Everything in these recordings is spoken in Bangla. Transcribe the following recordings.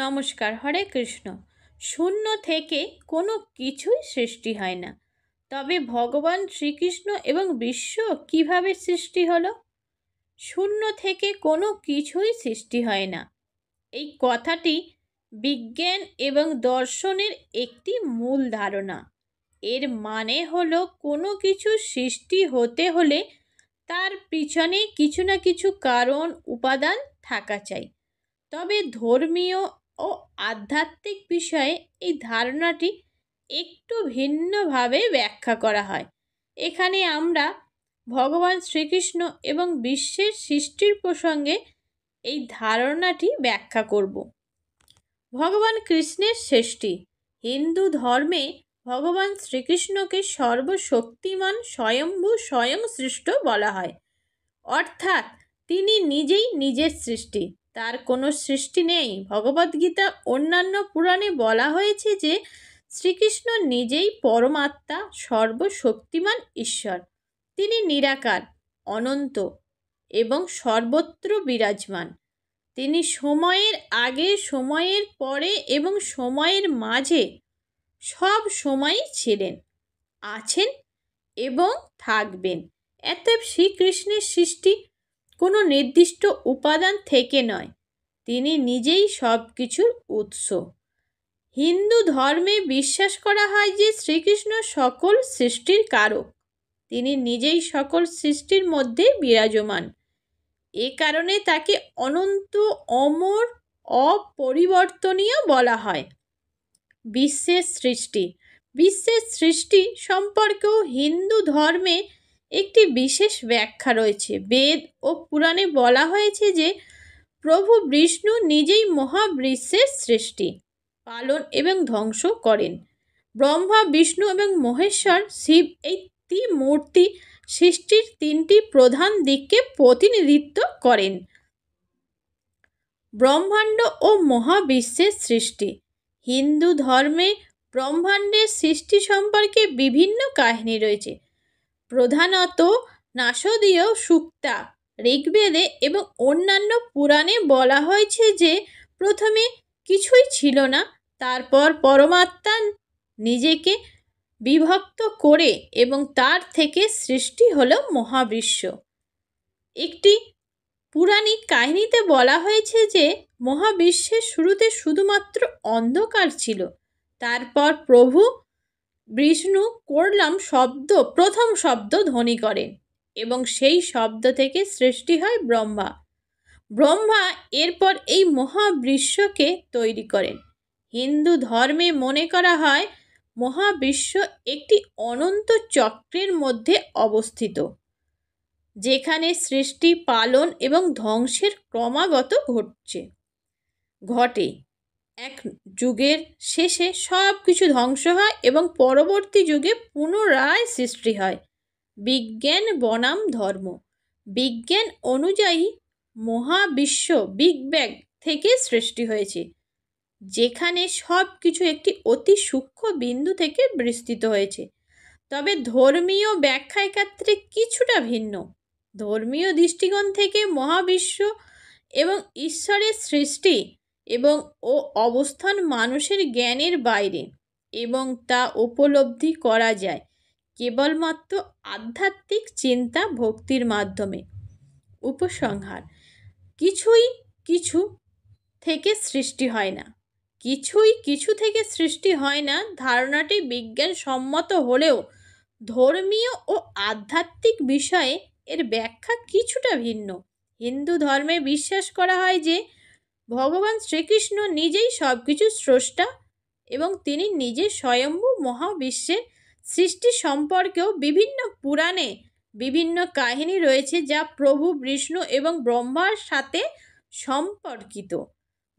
নমস্কার হরে কৃষ্ণ শূন্য থেকে কোনো কিছুই সৃষ্টি হয় না তবে ভগবান শ্রীকৃষ্ণ এবং বিশ্ব কিভাবে সৃষ্টি হলো শূন্য থেকে কোনো কিছুই সৃষ্টি হয় না এই কথাটি বিজ্ঞান এবং দর্শনের একটি মূল ধারণা এর মানে হলো কোনো কিছু সৃষ্টি হতে হলে তার পিছনে কিছু না কিছু কারণ উপাদান থাকা চাই তবে ধর্মীয় ও আধ্যাত্মিক বিষয়ে এই ধারণাটি একটু ভিন্নভাবে ব্যাখ্যা করা হয় এখানে আমরা ভগবান শ্রীকৃষ্ণ এবং বিশ্বের সৃষ্টির প্রসঙ্গে এই ধারণাটি ব্যাখ্যা করব ভগবান কৃষ্ণের সৃষ্টি হিন্দু ধর্মে ভগবান শ্রীকৃষ্ণকে সর্বশক্তিমান স্বয়ম্ভু স্বয়ং সৃষ্ট বলা হয় অর্থাৎ তিনি নিজেই নিজের সৃষ্টি তার কোনো সৃষ্টি নেই ভগবদ্গীতা অন্যান্য পুরাণে বলা হয়েছে যে শ্রীকৃষ্ণ নিজেই পরমাত্মা সর্বশক্তিমান ঈশ্বর তিনি নিরাকার অনন্ত এবং সর্বত্র বিরাজমান তিনি সময়ের আগে সময়ের পরে এবং সময়ের মাঝে সব সময়ই ছিলেন আছেন এবং থাকবেন এত শ্রীকৃষ্ণের সৃষ্টি কোনো নির্দিষ্ট উপাদান থেকে নয় তিনি নিজেই সব কিছুর উৎস হিন্দু ধর্মে বিশ্বাস করা হয় যে শ্রীকৃষ্ণ সকল সৃষ্টির কারক তিনি নিজেই সকল সৃষ্টির মধ্যে বিরাজমান এ কারণে তাকে অনন্ত অমর অপরিবর্তনীয় বলা হয় বিশ্বের সৃষ্টি বিশ্বের সৃষ্টি সম্পর্কেও হিন্দু ধর্মে একটি বিশেষ ব্যাখ্যা রয়েছে বেদ ও পুরাণে বলা হয়েছে যে প্রভু বিষ্ণু নিজেই মহাবিশ্বের সৃষ্টি পালন এবং ধ্বংস করেন ব্রহ্মা বিষ্ণু এবং মহেশ্বর শিব এই ত্রিমূর্তি সৃষ্টির তিনটি প্রধান দিককে প্রতিনিধিত্ব করেন ব্রহ্মাণ্ড ও মহাবিশ্বের সৃষ্টি হিন্দু ধর্মে ব্রহ্মাণ্ডের সৃষ্টি সম্পর্কে বিভিন্ন কাহিনী রয়েছে প্রধানত নাসদীয় সুক্তা ঋগ্বেদে এবং অন্যান্য পুরাণে বলা হয়েছে যে প্রথমে কিছুই ছিল না তারপর পরমাত্মা নিজেকে বিভক্ত করে এবং তার থেকে সৃষ্টি হল মহাবিশ্ব একটি পুরাণিক কাহিনীতে বলা হয়েছে যে মহাবিশ্বের শুরুতে শুধুমাত্র অন্ধকার ছিল তারপর প্রভু বিষ্ণু করলাম শব্দ প্রথম শব্দ ধ্বনি করেন এবং সেই শব্দ থেকে সৃষ্টি হয় ব্রহ্মা ব্রহ্মা এরপর এই মহাবিশ্বকে তৈরি করেন হিন্দু ধর্মে মনে করা হয় মহাবিশ্ব একটি অনন্ত চক্রের মধ্যে অবস্থিত যেখানে সৃষ্টি পালন এবং ধ্বংসের ক্রমাগত ঘটছে ঘটে এক যুগের শেষে সব কিছু ধ্বংস হয় এবং পরবর্তী যুগে পুনরায় সৃষ্টি হয় বিজ্ঞান বনাম ধর্ম বিজ্ঞান অনুযায়ী মহাবিশ্ব বিগ ব্যাগ থেকে সৃষ্টি হয়েছে যেখানে সব কিছু একটি অতি সূক্ষ্ম বিন্দু থেকে বিস্তৃত হয়েছে তবে ধর্মীয় ব্যাখ্যায় ক্ষেত্রে কিছুটা ভিন্ন ধর্মীয় দৃষ্টিকোণ থেকে মহাবিশ্ব এবং ঈশ্বরের সৃষ্টি এবং ও অবস্থান মানুষের জ্ঞানের বাইরে এবং তা উপলব্ধি করা যায় কেবলমাত্র আধ্যাত্মিক চিন্তা ভক্তির মাধ্যমে উপসংহার কিছুই কিছু থেকে সৃষ্টি হয় না কিছুই কিছু থেকে সৃষ্টি হয় না ধারণাটি বিজ্ঞানসম্মত হলেও ধর্মীয় ও আধ্যাত্মিক বিষয়ে এর ব্যাখ্যা কিছুটা ভিন্ন হিন্দু ধর্মে বিশ্বাস করা হয় যে ভগবান শ্রীকৃষ্ণ নিজেই সব কিছু স্রষ্টা এবং তিনি নিজে স্বয়ম্ভু মহাবিশ্বের সৃষ্টি সম্পর্কেও বিভিন্ন পুরাণে বিভিন্ন কাহিনী রয়েছে যা প্রভু বিষ্ণু এবং ব্রহ্মার সাথে সম্পর্কিত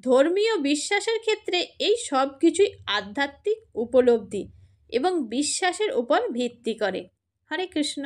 ধর্মীয় বিশ্বাসের ক্ষেত্রে এই সব কিছুই আধ্যাত্মিক উপলব্ধি এবং বিশ্বাসের উপর ভিত্তি করে হরে কৃষ্ণ